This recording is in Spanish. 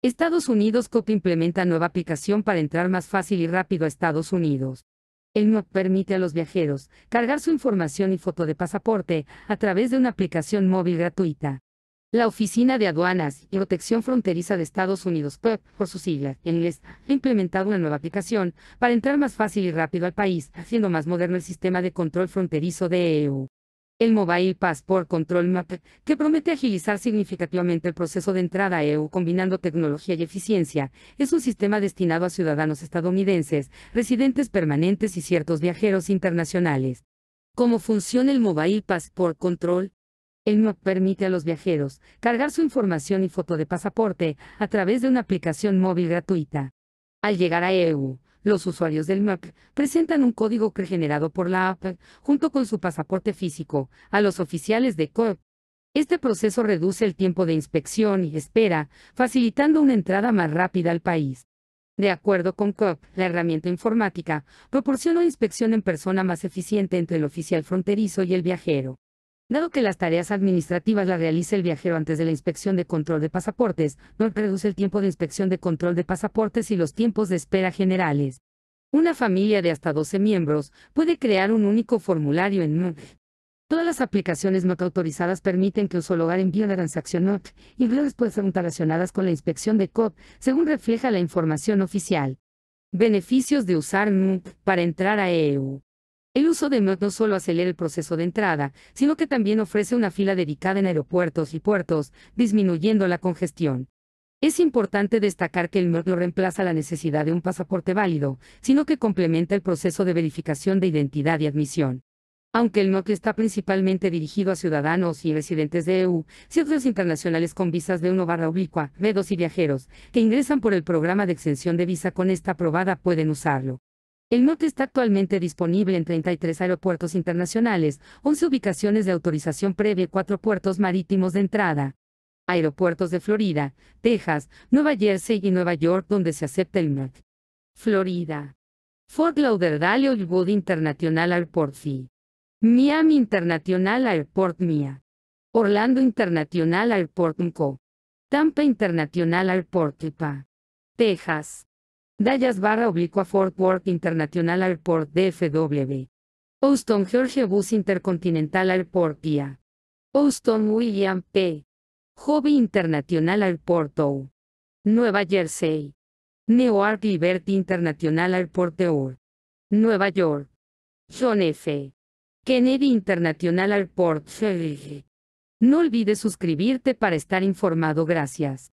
Estados Unidos COP implementa nueva aplicación para entrar más fácil y rápido a Estados Unidos. El nuevo permite a los viajeros cargar su información y foto de pasaporte a través de una aplicación móvil gratuita. La Oficina de Aduanas y Protección Fronteriza de Estados Unidos, PEP, por su sigla en inglés, ha implementado una nueva aplicación para entrar más fácil y rápido al país, haciendo más moderno el sistema de control fronterizo de EU el Mobile Passport Control Map, que promete agilizar significativamente el proceso de entrada a EU combinando tecnología y eficiencia, es un sistema destinado a ciudadanos estadounidenses, residentes permanentes y ciertos viajeros internacionales. ¿Cómo funciona el Mobile Passport Control? El MAP permite a los viajeros cargar su información y foto de pasaporte a través de una aplicación móvil gratuita. Al llegar a EU, los usuarios del Mac presentan un código generado por la app junto con su pasaporte físico a los oficiales de COP. E este proceso reduce el tiempo de inspección y espera, facilitando una entrada más rápida al país. De acuerdo con COP, e la herramienta informática proporciona inspección en persona más eficiente entre el oficial fronterizo y el viajero. Dado que las tareas administrativas las realiza el viajero antes de la inspección de control de pasaportes, no reduce el tiempo de inspección de control de pasaportes y los tiempos de espera generales. Una familia de hasta 12 miembros puede crear un único formulario en NUC. Todas las aplicaciones no autorizadas permiten que un solo hogar envíe la transacción NOC y luego puede ser relacionadas con la inspección de COP, según refleja la información oficial. Beneficios de usar NUC para entrar a EU. El uso de MOD no solo acelera el proceso de entrada, sino que también ofrece una fila dedicada en aeropuertos y puertos, disminuyendo la congestión. Es importante destacar que el MOD no reemplaza la necesidad de un pasaporte válido, sino que complementa el proceso de verificación de identidad y admisión. Aunque el MOC está principalmente dirigido a ciudadanos y residentes de EU, ciertos internacionales con visas de 1 barra oblicua, B2 y viajeros, que ingresan por el programa de exención de visa con esta aprobada pueden usarlo. El NUT está actualmente disponible en 33 aeropuertos internacionales, 11 ubicaciones de autorización previa y 4 puertos marítimos de entrada. Aeropuertos de Florida, Texas, Nueva Jersey y Nueva York donde se acepta el MUT. Florida. Fort Lauderdale Hollywood International Airport Fee. Miami International Airport MIA. Orlando International Airport MCO. Tampa International Airport IPA. Texas. Dallas barra oblicua Fort Worth International Airport DFW. Houston George Bus Intercontinental Airport PIA. Houston William P. Hobby International Airport O. Nueva Jersey. Newark Liberty International Airport O. Nueva York. John F. Kennedy International Airport. No olvides suscribirte para estar informado. Gracias.